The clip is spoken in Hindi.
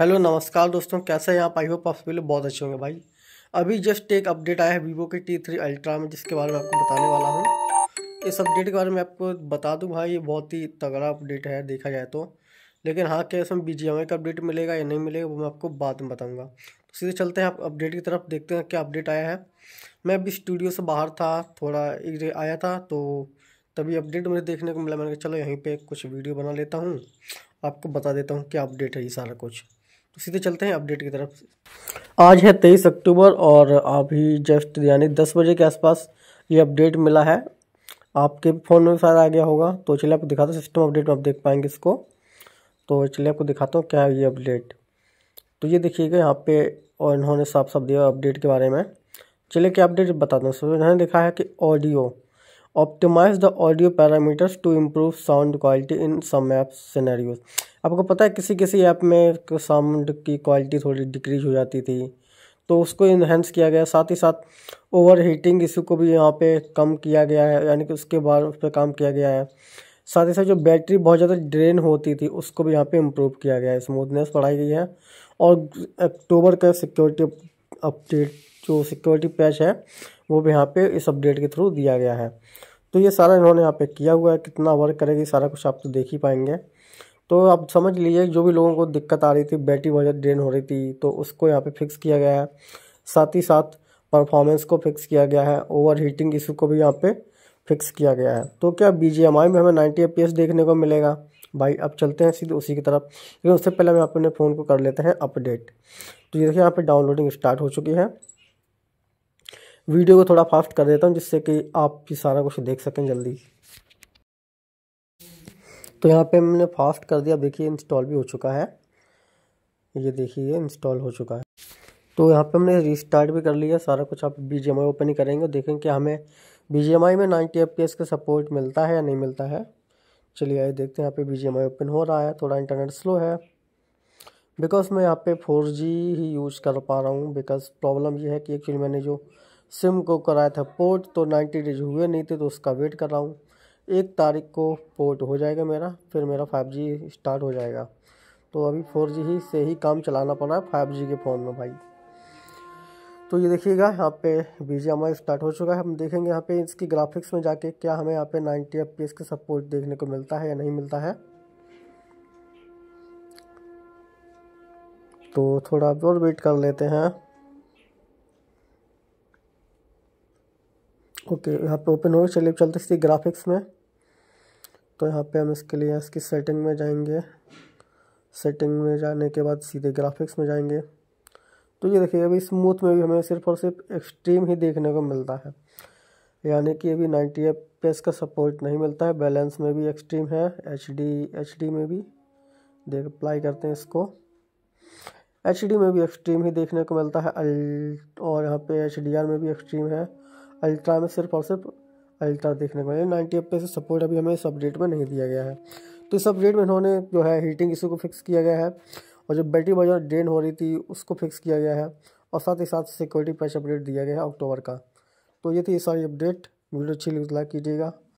हेलो नमस्कार दोस्तों कैसे हैं आप आई होप आप लोग बहुत अच्छे होंगे भाई अभी जस्ट एक अपडेट आया है वीवो के टी थ्री अल्ट्रा में जिसके बारे में आपको बताने वाला हूँ इस अपडेट के बारे में आपको बता दूँ भाई ये बहुत ही तगड़ा अपडेट है देखा जाए तो लेकिन हाँ क्या इसमें बी का अपडेट मिलेगा या नहीं मिलेगा वो मैं आपको बाद में बताऊँगा तो सीधे चलते हैं आप अपडेट की तरफ देखते हैं क्या अपडेट आया है मैं अभी स्टूडियो से बाहर था थोड़ा एक आया था तो तभी अपडेट मुझे देखने को मिला मैंने कहा चलो यहीं पर कुछ वीडियो बना लेता हूँ आपको बता देता हूँ क्या अपडेट है ये सारा कुछ तो सीधे चलते हैं अपडेट की तरफ आज है तेईस अक्टूबर और अभी जस्ट यानी दस बजे के आसपास ये अपडेट मिला है आपके फ़ोन में शायद आ गया होगा तो चलिए आपको दिखाता हूँ सिस्टम अपडेट में आप देख पाएंगे इसको तो चलिए आपको दिखाता हूँ क्या है ये अपडेट तो ये देखिएगा यहाँ पे और इन्होंने साफ साफ दिया अपडेट के बारे में चलिए क्या अपडेट बताता हूँ सो इन्होंने देखा है कि audio optimize the audio parameters to improve sound quality in some app scenarios आपको पता है किसी किसी ऐप में साउंड की क्वालिटी थोड़ी डिक्रीज हो जाती थी तो उसको इन्हेंस किया गया साथ ही साथ ओवर हीटिंग इशू को भी यहाँ पे कम किया गया है यानी कि उसके बाद उस पर काम किया गया है साथ ही साथ जो बैटरी बहुत ज़्यादा ड्रेन होती थी उसको भी यहाँ पे इम्प्रूव किया गया है स्मूथनेस बढ़ाई गई है और अक्टूबर का सिक्योरिटी अपडेट जो सिक्योरिटी पैच है वो भी यहाँ पे इस अपडेट के थ्रू दिया गया है तो ये सारा इन्होंने यहाँ पे किया हुआ है कितना वर्क करेगी सारा कुछ आप तो देख ही पाएंगे तो आप समझ लीजिए जो भी लोगों को दिक्कत आ रही थी बैटरी वजह ड्रेन हो रही थी तो उसको यहाँ पे फिक्स किया गया है साथ ही साथ परफॉर्मेंस को फिक्स किया गया है ओवर हीटिंग इशू को भी यहाँ पर फिक्स किया गया है तो क्या बी में हमें नाइन्टी एफ देखने को मिलेगा भाई अब चलते हैं सीधे उसी की तरफ लेकिन उससे पहले हम अपने फ़ोन को कर लेते हैं अपडेट तो ये देखिए यहाँ पे डाउनलोडिंग स्टार्ट हो चुकी है वीडियो को थोड़ा फास्ट कर देता हूँ जिससे कि आप भी सारा कुछ देख सकें जल्दी तो यहाँ पे हमने फास्ट कर दिया देखिए इंस्टॉल भी हो चुका है ये देखिए इंस्टॉल हो चुका है तो यहाँ पे हमने रिस्टार्ट भी कर लिया सारा कुछ आप B G M I open ही करेंगे देखेंगे कि हमें बी जी एम आई में नाइन्टी एफ पी एस का सपोर्ट मिलता है या नहीं मिलता है चलिए आइए देखते हैं यहाँ पे बी ओपन हो रहा है थोड़ा इंटरनेट स्लो है बिकॉज मैं यहाँ पे फोर ही यूज़ कर पा रहा हूँ बिकॉज प्रॉब्लम ये है कि एक्चुअली मैंने जो सिम को कराया था पोर्ट तो नाइन्टी डेज हुए नहीं थे तो उसका वेट कर रहा हूँ एक तारीख को पोर्ट हो जाएगा मेरा फिर मेरा फाइव स्टार्ट हो जाएगा तो अभी फोर ही से ही काम चलाना पड़ रहा है फाइव के फ़ोन में भाई तो ये देखिएगा यहाँ पे बी जी हमारा स्टार्ट हो चुका है हम देखेंगे यहाँ पे इसकी ग्राफिक्स में जाके क्या हमें यहाँ पे 90 एफ पी का सपोर्ट देखने को मिलता है या नहीं मिलता है तो थोड़ा और वेट कर लेते हैं ओके यहाँ पे ओपन हो चलिए चलते इसकी ग्राफिक्स में तो यहाँ पे हम इसके लिए इसकी सेटिंग में जाएंगे सेटिंग में जाने के बाद सीधे ग्राफिक्स में जाएंगे तो ये देखिए अभी स्मूथ में भी हमें सिर्फ और सिर्फ एक्सट्रीम ही देखने को मिलता है यानी कि अभी नाइन्टी एफ का सपोर्ट नहीं मिलता है बैलेंस में भी एक्सट्रीम है एच डी एच डी में भी देख अप्लाई करते हैं इसको एच डी में भी एक्सट्रीम ही देखने को मिलता है अल्ट और यहाँ पे एच डी आर में भी एक्सट्रीम है अल्ट्रा में सिर्फ और सिर्फ अल्ट्रा देखने को मिला नाइन्टी एफ से सपोर्ट अभी हमें इस अपडेट में नहीं दिया गया है तो इस अपडेट में इन्होंने जो है हीटिंग इशू को फिक्स किया गया है और जो बैटरी वगैरह ड्रेन हो रही थी उसको फिक्स किया गया है और साथ ही साथ सिक्योरिटी पैच अपडेट दिया गया है अक्टूबर का तो ये थी सारी अपडेट वीडियो अच्छी लाइक तो कीजिएगा